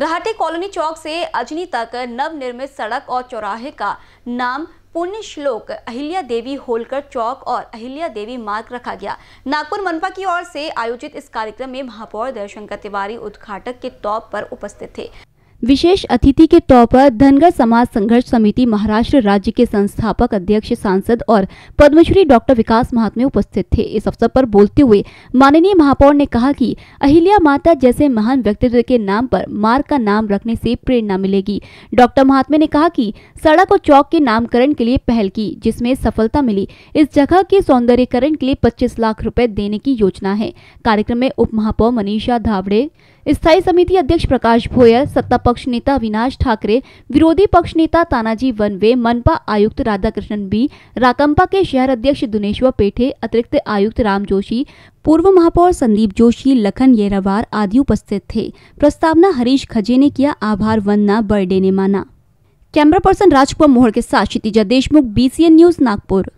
रहाटे colony चौक से अजनी तक नवनिर्मित सड़क और चौराहे का नाम पुण्य श्लोक अहिल्या देवी होलकर चौक और अहिल्या देवी मार्ग रखा गया नागपुर मनपा की ओर से आयोजित इस कार्यक्रम में महापौर दर्शंकर तिवारी उद्घाटक के तौर पर उपस्थित थे विशेष अतिथि के तौर पर धनगर समाज संघर्ष समिति महाराष्ट्र राज्य के संस्थापक अध्यक्ष सांसद और पद्मश्री डॉक्टर विकास महात्मे उपस्थित थे इस अवसर पर बोलते हुए माननीय महापौर ने कहा कि अहिल्या माता जैसे महान व्यक्तित्व के नाम पर मार्ग का नाम रखने से प्रेरणा मिलेगी डॉक्टर महात्मे ने कहा की सड़क और चौक के नामकरण के लिए पहल की जिसमे सफलता मिली इस जगह के सौंदर्यकरण के लिए पच्चीस लाख रूपए देने की योजना है कार्यक्रम में उप महापौर मनीषा धावड़े स्थायी समिति अध्यक्ष प्रकाश भोयर सत्ता पक्ष नेता अविनाश ठाकरे विरोधी पक्ष नेता तानाजी वनवे मनपा आयुक्त राधाकृष्णन बी राकंपा के शहर अध्यक्ष दुनेश्वर पेठे अतिरिक्त आयुक्त राम जोशी पूर्व महापौर संदीप जोशी लखन येरावार आदि उपस्थित थे प्रस्तावना हरीश खजे ने किया आभार वंदना बर्डे ने माना कैमरा पर्सन राजकुमार मोहर के साथ क्षितिजा देशमुख बीसीएन न्यूज नागपुर